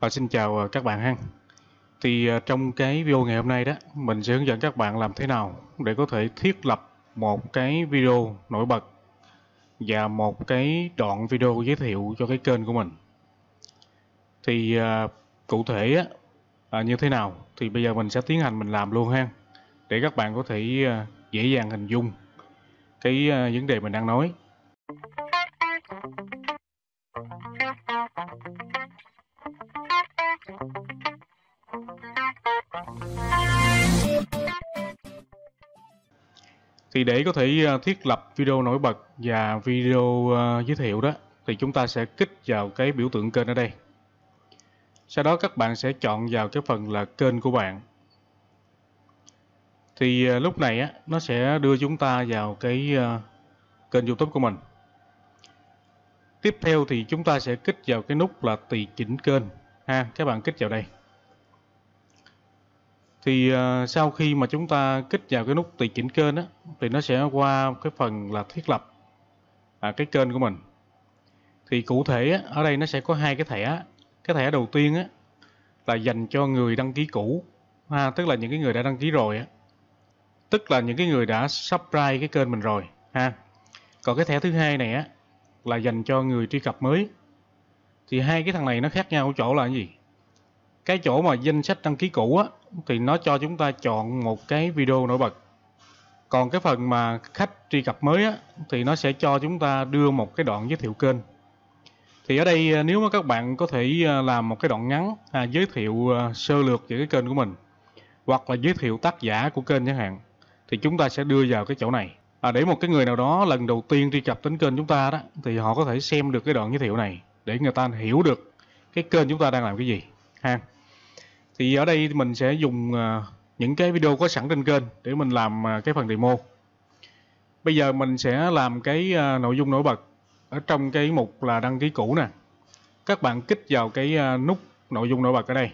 và ờ, xin chào ờ, các bạn ha. Thì ờ, trong cái video ngày hôm nay đó, mình sẽ hướng dẫn các bạn làm thế nào để có thể thiết lập một cái video nổi bật và một cái đoạn video giới thiệu cho cái kênh của mình. Thì cụ thể như thế nào thì bây giờ mình sẽ tiến hành mình làm luôn ha để các bạn có thể dễ dàng hình dung cái vấn đề mình đang nói. thì để có thể à, thiết lập video nổi bật và video à, giới thiệu đó thì chúng ta sẽ kích vào cái biểu tượng kênh ở đây sau đó các bạn sẽ chọn vào cái phần là kênh của bạn thì à, lúc này á, nó sẽ đưa chúng ta vào cái kênh youtube của mình tiếp theo thì chúng ta sẽ kích vào cái nút là tùy chỉnh kênh ha các bạn kích vào đây thì uh, sau khi mà chúng ta kích vào cái nút tùy chỉnh kênh á thì nó sẽ qua cái phần là thiết lập à, cái kênh của mình thì cụ thể á, ở đây nó sẽ có hai cái thẻ cái thẻ đầu tiên á là dành cho người đăng ký cũ ha, tức là những cái người đã đăng ký rồi á tức là những cái người đã subscribe cái kênh mình rồi ha còn cái thẻ thứ hai này á là dành cho người truy cập mới thì hai cái thằng này nó khác nhau chỗ là cái gì cái chỗ mà danh sách đăng ký cũ á thì nó cho chúng ta chọn một cái video nổi bật còn cái phần mà khách truy cập mới á thì nó sẽ cho chúng ta đưa một cái đoạn giới thiệu kênh thì ở đây à, nếu mà các bạn có thể à, làm một cái đoạn ngắn à, giới thiệu à, sơ lược về cái kênh của mình hoặc là giới thiệu tác giả của kênh chẳng hạn thì chúng ta sẽ đưa vào cái chỗ này à, để một cái người nào đó lần đầu tiên truy cập đến kênh chúng ta đó thì họ có thể xem được cái đoạn giới thiệu này để người ta hiểu được cái kênh chúng ta đang làm cái gì ha thì ở đây mình sẽ dùng à, những cái video có sẵn trên kênh để mình làm à, cái phần demo bây giờ mình sẽ làm cái à, nội dung nổi bật ở trong cái mục là đăng ký cũ nè các bạn kích vào cái nút nội dung nổi bật ở đây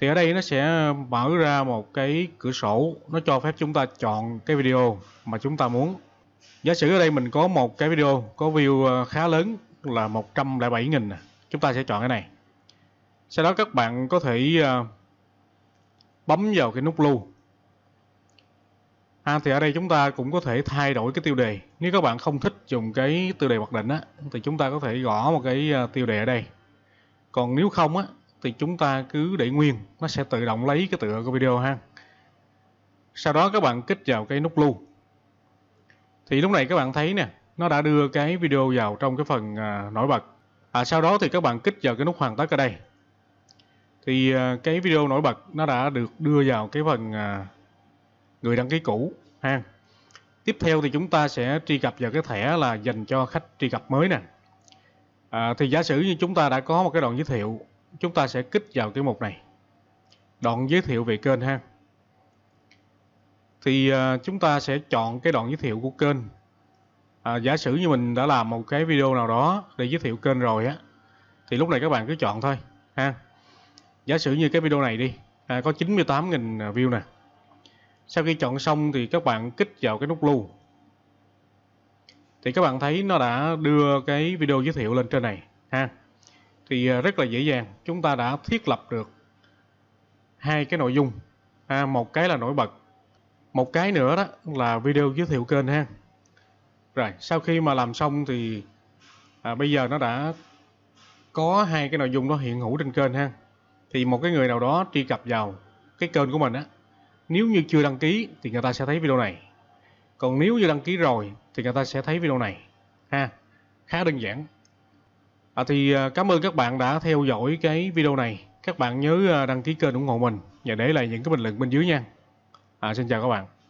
thì ở đây nó sẽ mở ra một cái cửa sổ nó cho phép chúng ta chọn cái video mà chúng ta muốn giả sử ở đây mình có một cái video có view khá lớn là 107.000 chúng ta sẽ chọn cái này sau đó các bạn có thể ờ, bấm vào cái nút lưu à, thì ở đây chúng ta cũng có thể thay đổi cái tiêu đề nếu các bạn không thích dùng cái tiêu đề mặc định á thì chúng ta có thể gõ một cái ờ, tiêu đề ở đây còn nếu không á thì chúng ta cứ để nguyên nó sẽ tự động lấy cái tựa của video ha sau đó các bạn kích vào cái nút lưu thì lúc này các bạn thấy nè nó đã đưa cái video vào trong cái phần ờ, nổi bật à, sau đó thì các bạn kích vào cái nút hoàn tất ở đây thì à, cái video nổi bật nó đã được đưa vào cái phần à, người đăng ký cũ ha tiếp theo thì chúng ta sẽ truy cập vào cái thẻ là dành cho khách truy cập mới nè à, thì giả sử như chúng ta đã có một cái đoạn giới thiệu chúng ta sẽ kích vào cái mục này đoạn giới thiệu về kênh ha thì à, chúng ta sẽ chọn cái đoạn giới thiệu của kênh à, giả sử như mình đã làm một cái video nào đó để giới thiệu kênh rồi á thì lúc này các bạn cứ chọn thôi ha giả sử như cái video này đi à, có 98.000 à, view nè sau khi chọn xong thì các bạn kích vào cái nút lưu thì các bạn thấy nó đã đưa cái video giới thiệu lên trên này ha thì à, rất là dễ dàng chúng ta đã thiết lập được hai cái nội dung ha. một cái là nổi bật một cái nữa đó là video giới thiệu kênh ha rồi sau khi mà làm xong thì à, bây giờ nó đã có hai cái nội dung đó hiện hữu trên kênh ha thì một cái người nào đó truy cập vào cái kênh của mình á nếu như chưa đăng ký thì người ta sẽ thấy video này còn nếu như đăng ký rồi thì người ta sẽ thấy video này ha khá đơn giản à, thì à, cảm ơn các bạn đã theo dõi cái video này các bạn nhớ à, đăng ký kênh ủng hộ mình và để lại những cái bình luận bên dưới nha à, xin chào các bạn